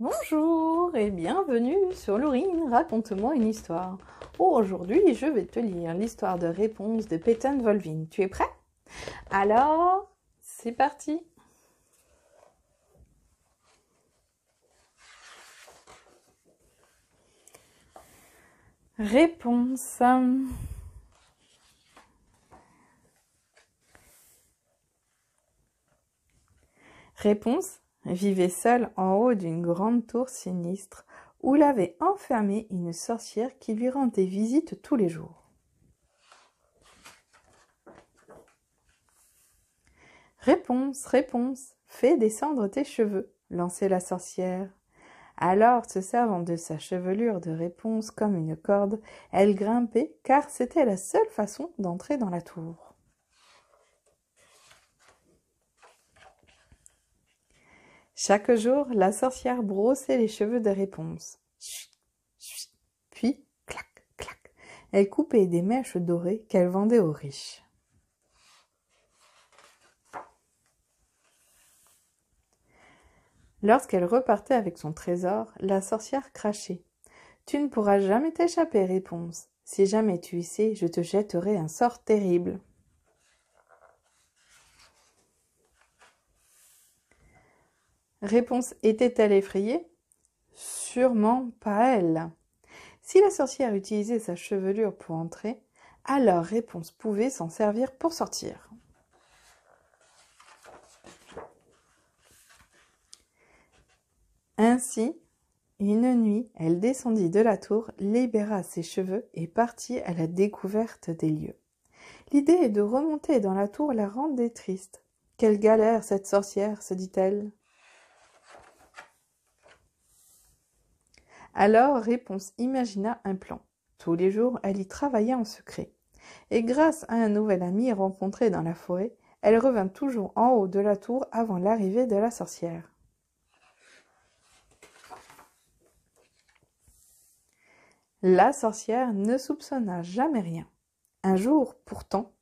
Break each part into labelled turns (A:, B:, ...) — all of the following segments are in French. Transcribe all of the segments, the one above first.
A: Bonjour et bienvenue sur Lourine, raconte-moi une histoire. aujourd'hui, je vais te lire l'histoire de réponse de Peyton Volvin. Tu es prêt Alors, c'est parti Réponse. Réponse vivait seul en haut d'une grande tour sinistre où l'avait enfermée une sorcière qui lui rendait visite tous les jours. Réponse, réponse, fais descendre tes cheveux, lançait la sorcière. Alors, se servant de sa chevelure de réponse comme une corde, elle grimpait car c'était la seule façon d'entrer dans la tour. Chaque jour, la sorcière brossait les cheveux de réponse. Puis, clac, clac, elle coupait des mèches dorées qu'elle vendait aux riches. Lorsqu'elle repartait avec son trésor, la sorcière crachait. Tu ne pourras jamais t'échapper, réponse. Si jamais tu y sais, je te jetterai un sort terrible. Réponse était-elle effrayée Sûrement pas elle. Si la sorcière utilisait sa chevelure pour entrer, alors réponse pouvait s'en servir pour sortir. Ainsi, une nuit, elle descendit de la tour, libéra ses cheveux et partit à la découverte des lieux. L'idée de remonter dans la tour la rendait triste. Quelle galère cette sorcière, se dit-elle. Alors, Réponse imagina un plan. Tous les jours, elle y travaillait en secret. Et grâce à un nouvel ami rencontré dans la forêt, elle revint toujours en haut de la tour avant l'arrivée de la sorcière. La sorcière ne soupçonna jamais rien. Un jour, pourtant,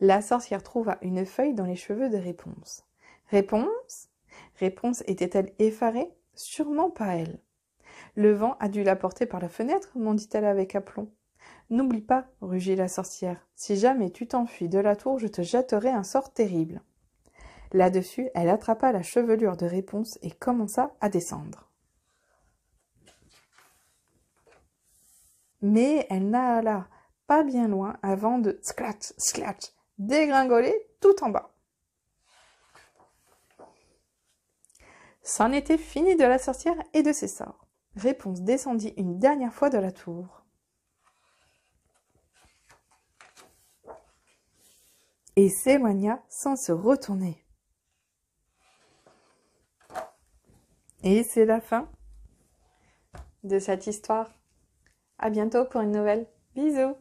A: la sorcière trouva une feuille dans les cheveux de Réponse. Réponse Réponse était-elle effarée Sûrement pas elle. Le vent a dû la porter par la fenêtre, m'en dit-elle avec aplomb. N'oublie pas, rugit la sorcière, si jamais tu t'enfuis de la tour, je te jetterai un sort terrible. Là-dessus, elle attrapa la chevelure de Réponse et commença à descendre. Mais elle n'alla pas bien loin avant de sclatch, sclatch, dégringoler tout en bas. C'en était fini de la sorcière et de ses sorts. Réponse descendit une dernière fois de la tour. Et s'éloigna sans se retourner. Et c'est la fin de cette histoire. À bientôt pour une nouvelle. Bisous